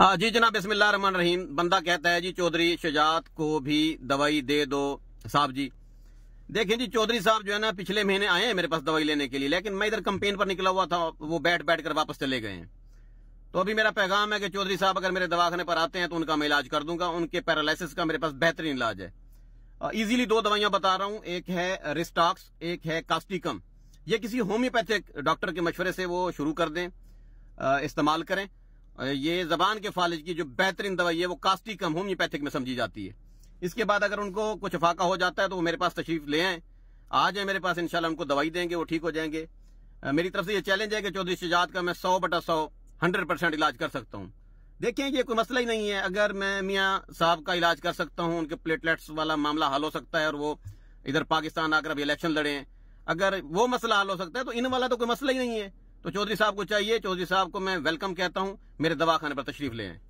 जी जनाब रमन रहीम बंदा कहता है जी चौधरी शजात को भी दवाई दे दो साहब जी देखें जी चौधरी साहब जो है ना पिछले महीने आए हैं मेरे पास दवाई लेने के लिए लेकिन मैं इधर कंपेन पर निकला हुआ था वो बैठ बैठ कर वापस चले गए हैं तो अभी मेरा पैगाम है कि चौधरी साहब अगर मेरे दवाखाने पर आते हैं तो उनका मैं इलाज कर दूंगा उनके पैरालिसिस का मेरे पास बेहतरीन इलाज है इजीली दो दवाइयां बता रहा हूं एक है रिस्टॉक्स एक है कास्टिकम ये किसी होम्योपैथिक डॉक्टर के मशवरे से वो शुरू कर दें इस्तेमाल करें ये जबान के फालिज की जो बेहतरीन दवाई है वो कास्टी कम होम्योपैथिक में समझी जाती है इसके बाद अगर उनको कुछ फाका हो जाता है तो वो मेरे पास तशरीफ ले आए आ जाए मेरे पास इनशाला उनको दवाई देंगे वो ठीक हो जाएंगे मेरी तरफ से ये चैलेंज है कि चौधरी शिजात का मैं सौ बटा सौ हंड्रेड परसेंट इलाज कर सकता हूँ देखें ये कोई मसला ही नहीं है अगर मैं मियाँ साहब का इलाज कर सकता हूँ उनके प्लेटलेट्स वाला मामला हल हो सकता है और वो इधर पाकिस्तान आकर अब इलेक्शन लड़े अगर वो मसला हल हो सकता है तो इन वाला तो कोई मसला ही नहीं है तो चौधरी साहब को चाहिए चौधरी साहब को मैं वेलकम कहता हूं मेरे दवाखाने पर तशरीफ ले आए